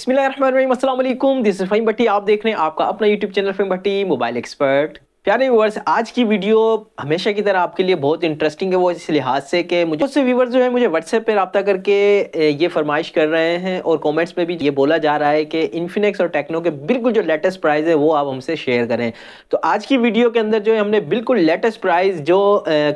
बसमिल this is Faheem Bhatti आप देख रहे हैं आपका अपना YouTube channel Faheem Bhatti mobile expert प्यारे व्यूवर्स आज की वीडियो हमेशा की तरह आपके लिए बहुत इंटरेस्टिंग है वो इस लिहाज से कि मुझे उससे व्यूवर्स जो है मुझे व्हाट्सएप पे रब्ता करके ये फरमाइश कर रहे हैं और कमेंट्स में भी ये बोला जा रहा है कि इन्फिनिक्स और टेक्नो के बिल्कुल जो लेटेस्ट प्राइस है वो आप हमसे शेयर करें तो आज की वीडियो के अंदर जो है हमने बिल्कुल लेटेस्ट प्राइस जो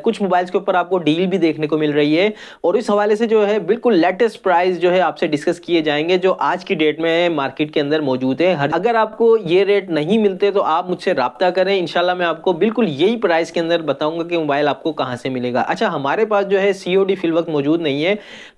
कुछ मोबाइल्स के ऊपर आपको डील भी देखने को मिल रही है और इस हवाले से जो है बिल्कुल लेटेस्ट प्राइस जो है आपसे डिस्कस किए जाएंगे जो आज की डेट में मार्केट के अंदर मौजूद है अगर आपको ये रेट नहीं मिलते तो आप मुझसे रबता करें इनशाला वाला मैं आपको बिल्कुल यही प्राइस के अंदर बताऊंगा कि मोबाइल आपको कहाँ से मिलेगा अच्छा हमारे पास जो है सी ओ डी फिल वक्त मौजूद नहीं है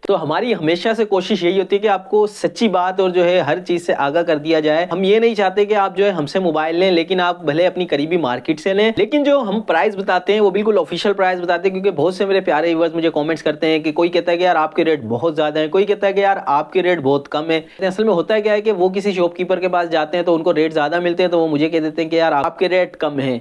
तो हमारी हमेशा से कोशिश यही होती है कि आपको सच्ची बात और जो है हर चीज़ से आगाह कर दिया जाए हम ये नहीं चाहते कि आप जो है हमसे मोबाइल लें लेकिन आप भले अपनी करीबी मार्केट से लें लेकिन जो हम प्राइस बताते हैं वो बिल्कुल ऑफिशियल प्राइस बताते हैं क्योंकि बहुत से मेरे प्यारे व्यूवर्स मुझे कॉमेंट्स करते हैं कि कोई कहता है कि यार आपके रेट बहुत ज़्यादा है कोई कहता है कि यार आपके रेट बहुत कम है असल में होता है क्या है कि वो किसी शॉपकीपर के पास जाते हैं तो उनको रेट ज़्यादा मिलते हैं तो वो मुझे कह देते हैं कि यार आपके रेट कम है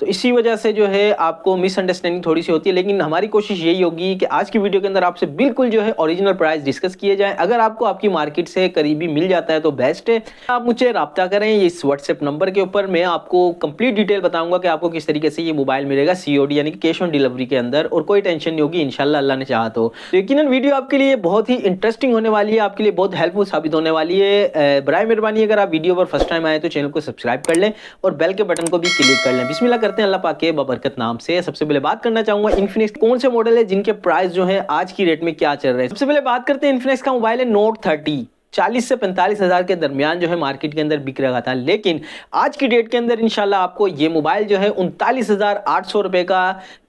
तो इसी वजह से जो है आपको मिसअंडरस्टैंडिंग थोड़ी सी होती है लेकिन हमारी कोशिश यही होगी कि आज की वीडियो के अंदर आपसे बिल्कुल जो है ओरिजिनल प्राइस डिस्कस किए जाए अगर आपको आपकी मार्केट से करीबी मिल जाता है तो बेस्ट है आप मुझे रबता करें इस व्हाट्सएप नंबर के ऊपर मैं आपको कंप्लीट डिटेल बताऊंगा कि आपको किस तरीके से ये मोबाइल मिलेगा सी यानी कि कैश ऑन डिलीवरी के अंदर और कोई टेंशन नहीं होगी इनशाला अल्लाह ने चाह तो लेकिन तो वीडियो आपके लिए बहुत ही इंटरेस्टिंग होने वाली है आपके लिए बहुत हेल्पफुल साबित होने वाली है बर मेहरबानी अगर आप वीडियो पर फर्स्ट टाइम आए तो चैनल को सब्सक्राइब कर लें और बेल के बटन को भी क्लिक कर लें बिस्मिल्लाह करते हैं अल्लाह पाक के बबरकत नाम से सबसे पहले बात करना चाहूंगा इन्फिनिक्स कौन से मॉडल है जिनके प्राइस जो है आज की रेट में क्या चल रहे हैं सबसे पहले बात करते हैं इन्फिनिक्स का मोबाइल है नोट थर्टी चालीस से पैंतालीस हज़ार के दरमियान जो है मार्केट के अंदर बिक रहा था लेकिन आज की डेट के अंदर इनशाला आपको ये मोबाइल जो है उनतालीस हज़ार आठ सौ रुपये का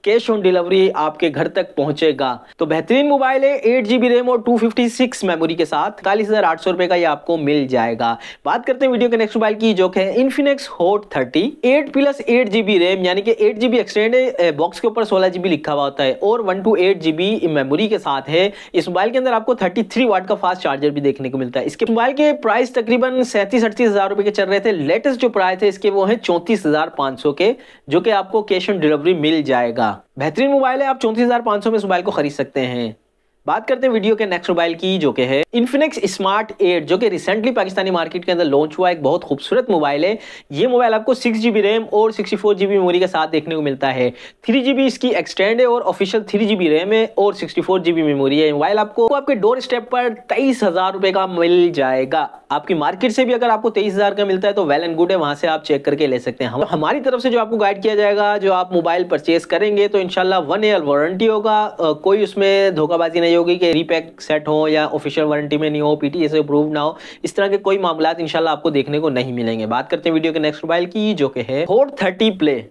कैश ऑन डिलीवरी आपके घर तक पहुंचेगा तो बेहतरीन मोबाइल है एट जी रैम और टू फिफ्टी सिक्स मेमोरी के साथ इकतालीस हज़ार आठ सौ रुपये का ये आपको मिल जाएगा बात करते हैं वीडियो के नेक्स्ट मोबाइल की जो है Infinix Hot thirty eight plus eight G B RAM यानी कि eight G B extend box के ऊपर सोलह जी बी लिखा हुआ होता है और one two eight G B memory के साथ है इस मोबाइल के अंदर आपको थर्टी थ्री वाट का फास्ट चार्जर भी देखने को मिलता है मिलता है इसके मोबाइल के प्राइस तकरीबन सैंतीस अड़तीस हज़ार रुपए के चल रहे थे लेटेस्ट जो प्राइस थे इसके वो है चौंतीस हज़ार पांच सौ के जो कि आपको कैश ऑन डिलीवरी मिल जाएगा बेहतरीन मोबाइल है आप चौंतीस हज़ार पांच सौ में इस मोबाइल को खरीद सकते हैं बात करते हैं वीडियो के नेक्स्ट मोबाइल की जो कि है इन्फिनिक्स स्मार्ट एट जो कि रिसेंटली पाकिस्तानी मार्केट के अंदर लॉन्च हुआ एक बहुत खूबसूरत मोबाइल है ये मोबाइल आपको सिक्स जीबी रैम और सिक्सटी फोर जीबी मेमोरी के साथ देखने को मिलता है थ्री जीबी इसकी एक्सटेंड है और ऑफिशियल थ्री जीबी रैम है और सिक्सटी फोर जीबी मेमोरी है मोबाइल आपको आपके डोर स्टेप पर तेईस हजार रुपए का मिल जाएगा आपकी मार्केट से भी अगर आपको तेईस हज़ार का मिलता है तो वेल एंड गुड है वहां से आप चेक करके ले सकते हैं हम हमारी तरफ से जो आपको गाइड किया जाएगा जो आप मोबाइल परचेज करेंगे तो इनशाला वन ईयर वारंटी होगा कोई उसमें धोखाबाजी नहीं होगी कि रीपैक सेट हो या ऑफिशियल वारंटी में नहीं हो पीटीए से अप्रूव ना हो इस तरह के कोई मामला इनशाला आपको देखने को नहीं मिलेंगे बात करते हैं वीडियो के नेक्स्ट मोबाइल की जो कि है four thirty play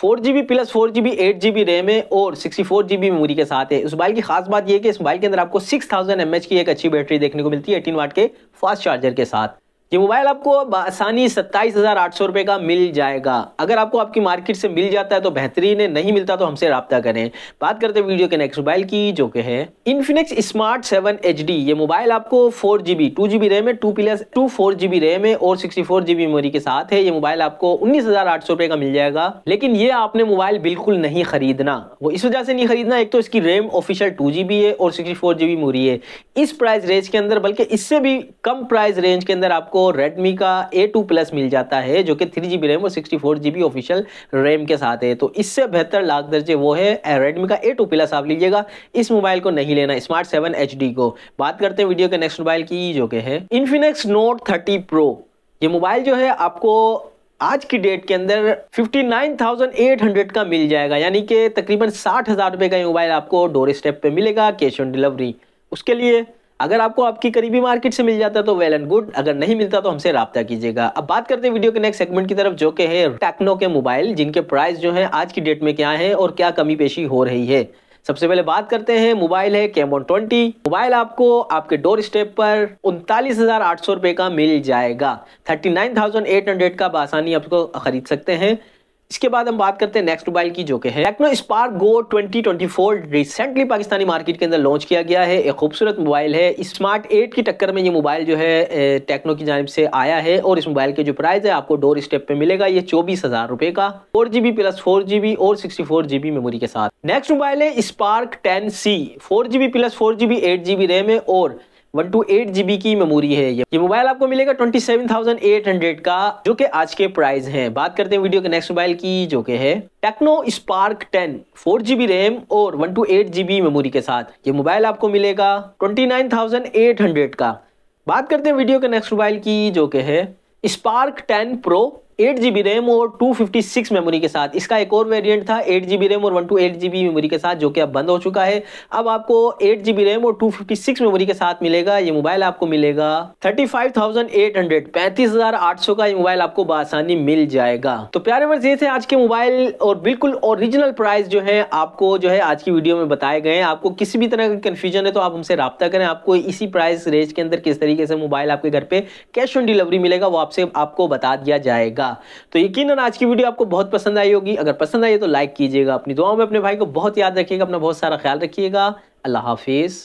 four G B plus four G B eight G B RAM है और sixty four G B memory के साथ है इस मोबाइल की खास बात यह कि इस मोबाइल के अंदर आपको सिक्स थाउजेंड एम एच की एक अच्छी बैटरी देखने को मिलती है एटीन वाट के फास्ट चार्जर के साथ ये मोबाइल आपको आसानी सत्ताईस हज़ार आठ सौ रुपए का मिल जाएगा अगर आपको आपकी मार्केट से मिल जाता है तो बेहतरीन है नहीं मिलता तो हमसे रबता करें बात करते हैं वीडियो के नेक्स्ट मोबाइल की जो कि है Infinix smart seven H D ये मोबाइल आपको four GB two GB B RAM है two plus two four GB B RAM है और सिक्सटी फोर जीबी मेमोरी के साथ है ये मोबाइल आपको उन्नीस हज़ार आठ सौ रुपए का मिल जाएगा लेकिन ये आपने मोबाइल बिल्कुल नहीं खरीदना वो इस वजह से नहीं खरीदना एक तो इसकी रैम ऑफिशियल टू जीबी है और सिक्सटी फोर जीबी मेमोरी है इस प्राइस रेंज के अंदर बल्कि इससे भी कम प्राइस रेंज के अंदर आपको Redmi का A2 टू प्लस मिल जाता है जो कि थ्री जी बी रैम और sixty four G B official RAM के साथ है तो इससे बेहतर लाख दर्जे वो है Redmi का A2 टू प्लस आप लीजिएगा इस मोबाइल को नहीं लेना स्मार्ट सेवन एच डी को बात करते हैं वीडियो के नेक्स्ट मोबाइल की जो कि है इन्फिनिक्स नोट थर्टी प्रो ये मोबाइल जो है आपको आज की डेट के अंदर 59,800 का मिल जाएगा यानी कि तकरीबन साठ हज़ार रुपये का ये मोबाइल आपको डोर स्टेप पे मिलेगा कैश ऑन डिलीवरी उसके लिए अगर आपको आपकी करीबी मार्केट से मिल जाता है तो वेल एंड गुड अगर नहीं मिलता तो हमसे रब्ता कीजिएगा अब बात करते हैं वीडियो के नेक्स्ट सेगमेंट की तरफ जो के है टेक्नो के मोबाइल जिनके प्राइस जो है आज की डेट में क्या है और क्या कमी पेशी हो रही है सबसे पहले बात करते हैं मोबाइल है कैमोन ट्वेंटी मोबाइल आपको आपके डोर स्टेप पर उनतालीस हजार आठ सौ रुपए का मिल जाएगा thirty nine thousand eight hundred का बासानी आपको खरीद सकते हैं इसके बाद हम बात करते हैं नेक्स्ट मोबाइल की जो कि है Tecno Spark Go 2024 recently Pakistani market के अंदर लॉन्च किया गया है एक खूबसूरत मोबाइल है स्मार्ट एट की टक्कर में ये मोबाइल जो है टेक्नो की जानब से आया है और इस मोबाइल के जो प्राइस है आपको डोर स्टेप पे मिलेगा ये चौबीस हजार रुपए का four GB plus four GB और सिक्सटी फोर जीबी मेमोरी के साथ नेक्स्ट मोबाइल है Spark ten C four GB plus four GB eight GB RAM है और वन टू एट जीबी की मेमोरी है ये मोबाइल आपको मिलेगा twenty seven thousand eight hundred का जो कि आज के प्राइस है बात करते हैं वीडियो के नेक्स्ट मोबाइल की जो कि है Tecno Spark ten four GB RAM और one two eight GB memory के साथ ये मोबाइल आपको मिलेगा twenty nine thousand eight hundred का बात करते हैं वीडियो के नेक्स्ट मोबाइल की जो कि है Spark ten pro eight G B RAM और टू फिफ्टी सिक्स मेमोरी के साथ इसका एक और वेरिएंट था एट जी बी रैम और one two eight G B memory के साथ जो कि अब बंद हो चुका है अब आपको एट जी बी रैम और टू फिफ्टी सिक्स मेमोरी के साथ मिलेगा ये मोबाइल आपको मिलेगा thirty five thousand eight hundred पैंतीस हजार आठ सौ का ये मोबाइल आपको बसानी मिल जाएगा तो प्यारे वर्ष ये थे आज के मोबाइल और बिल्कुल ओरिजिनल प्राइस जो है आपको जो है आज की वीडियो में बताए गए हैं आपको किसी भी तरह का कन्फ्यूजन है तो आप हमसे रब्ता करें आपको इसी प्राइस रेंज के अंदर किस तरीके से मोबाइल आपके घर पे कैश ऑन डिलीवरी मिलेगा वो आपसे आपको बता दिया जाएगा था तो यकीन आज की वीडियो आपको बहुत पसंद आई होगी अगर पसंद आई तो लाइक कीजिएगा अपनी दुआओं में अपने भाई को बहुत याद रखिएगा अपना बहुत सारा ख्याल रखिएगा अल्लाह हाफिज़